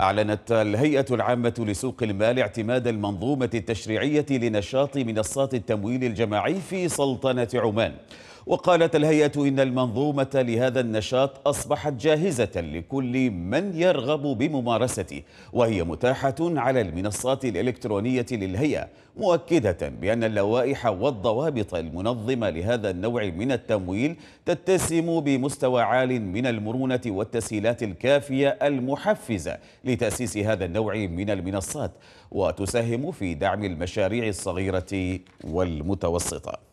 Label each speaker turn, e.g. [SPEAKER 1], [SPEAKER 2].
[SPEAKER 1] أعلنت الهيئة العامة لسوق المال اعتماد المنظومة التشريعية لنشاط منصات التمويل الجماعي في سلطنة عمان وقالت الهيئة إن المنظومة لهذا النشاط أصبحت جاهزة لكل من يرغب بممارسته وهي متاحة على المنصات الإلكترونية للهيئة مؤكدة بأن اللوائح والضوابط المنظمة لهذا النوع من التمويل تتسم بمستوى عال من المرونة والتسهيلات الكافية المحفزة لتأسيس هذا النوع من المنصات وتساهم في دعم المشاريع الصغيرة والمتوسطة